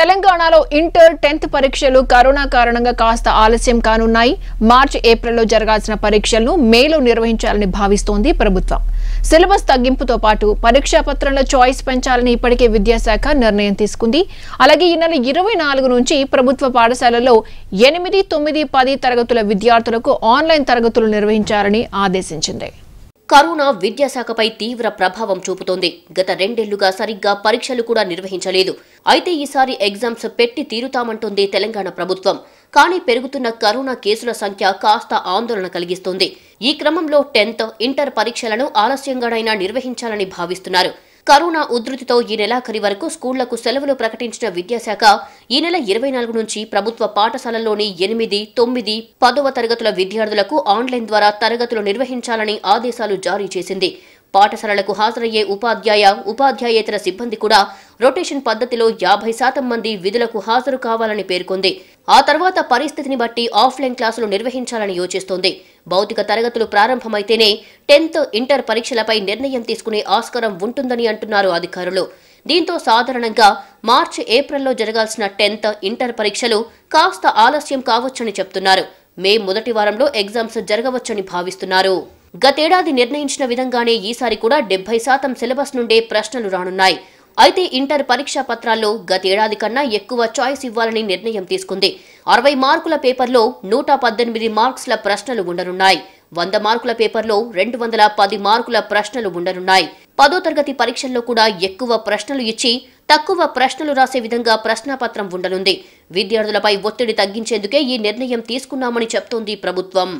తెలంగాణలో inter tenth పరీక్షలు corona కారణంగా కాస్త ఆలస్యం కానున్నాయి మార్చి ఏప్రిల్లో జరగాల్సిన పరీక్షలను మేలో నిర్వహించాలని భావిస్తోంది ప్రభుత్వం సిలబస్ తగ్గింపుతో పాటు పరీక్షా పత్రంలో చాయిస్ పెంచాలని ఇప్పటికే విద్యాశాఖ నిర్ణయం తీసుకుంది అలాగే ఈ నెల ఇరవై నాలుగు నుంచి ప్రభుత్వ పాఠశాలలో ఎనిమిది తొమ్మిది పది తరగతుల విద్యార్థులకు ఆన్లైన్ తరగతులు నిర్వహించాలని ఆదేశించింది కరోనా విద్యాశాఖపై తీవ్ర ప్రభావం చూపుతోంది గత రెండేళ్లుగా సరిగ్గా పరీక్షలు కూడా నిర్వహించలేదు అయితే ఈసారి ఎగ్జామ్స్ పెట్టి తీరుతామంటోంది తెలంగాణ ప్రభుత్వం కానీ పెరుగుతున్న కరోనా కేసుల సంఖ్య కాస్త ఆందోళన కలిగిస్తుంది ఈ క్రమంలో టెన్త్ ఇంటర్ పరీక్షలను ఆలస్యంగానైనా నిర్వహించాలని భావిస్తున్నారు కరోనా ఉధృతితో ఈ నెలాఖరి వరకు స్కూళ్లకు సెలవులు ప్రకటించిన విద్యాశాఖ ఈ నెల ఇరవై నాలుగు నుంచి ప్రభుత్వ పాఠశాలల్లోని ఎనిమిది తొమ్మిది పదవ తరగతుల విద్యార్థులకు ఆన్లైన్ ద్వారా తరగతులు నిర్వహించాలని ఆదేశాలు జారీ చేసింది పాఠశాలలకు హాజరయ్యే ఉపాధ్యాయ ఉపాధ్యాయేతర సిబ్బంది కూడా రొటేషన్ పద్ధతిలో యాభై శాతం మంది విధులకు హాజరు కావాలని పేర్కొంది ఆ తర్వాత పరిస్థితిని బట్టి ఆఫ్లైన్ క్లాసులు నిర్వహించాలని యోచిస్తోంది భౌతిక తరగతులు ప్రారంభమైతేనే టెన్త్ ఇంటర్ పరీక్షలపై నిర్ణయం తీసుకునే ఆస్కారం ఉంటుందని అంటున్నారు అధికారులు దీంతో సాధారణంగా మార్చి ఏప్రిల్లో జరగాల్సిన టెన్త్ ఇంటర్ పరీక్షలు కాస్త ఆలస్యం కావచ్చని చెప్తున్నారు మే మొదటి వారంలో ఎగ్జామ్స్ జరగవచ్చని భావిస్తున్నారు గతేడాది నిర్ణయించిన విధంగానే ఈసారి కూడా డెబ్బై శాతం సిలబస్ నుండే ప్రశ్నలు రానున్నాయి అయితే ఇంటర్ పరీక్షా పత్రాల్లో గతేడాది కన్నా ఎక్కువ చాయిస్ ఇవ్వాలని నిర్ణయం తీసుకుంది అరవై మార్కుల పేపర్లో నూట పద్దెనిమిది మార్క్స్ల ప్రశ్నలు ఉండనున్నాయి వంద మార్కుల పేపర్లో రెండు వందల పది మార్కుల ప్రశ్నలు ఉండనున్నాయి పదో తరగతి పరీక్షల్లో కూడా ఎక్కువ ప్రశ్నలు ఇచ్చి తక్కువ ప్రశ్నలు రాసే విధంగా ప్రశ్నపత్రం ఉండనుంది విద్యార్థులపై ఒత్తిడి తగ్గించేందుకే ఈ నిర్ణయం తీసుకున్నామని చెప్తోంది ప్రభుత్వం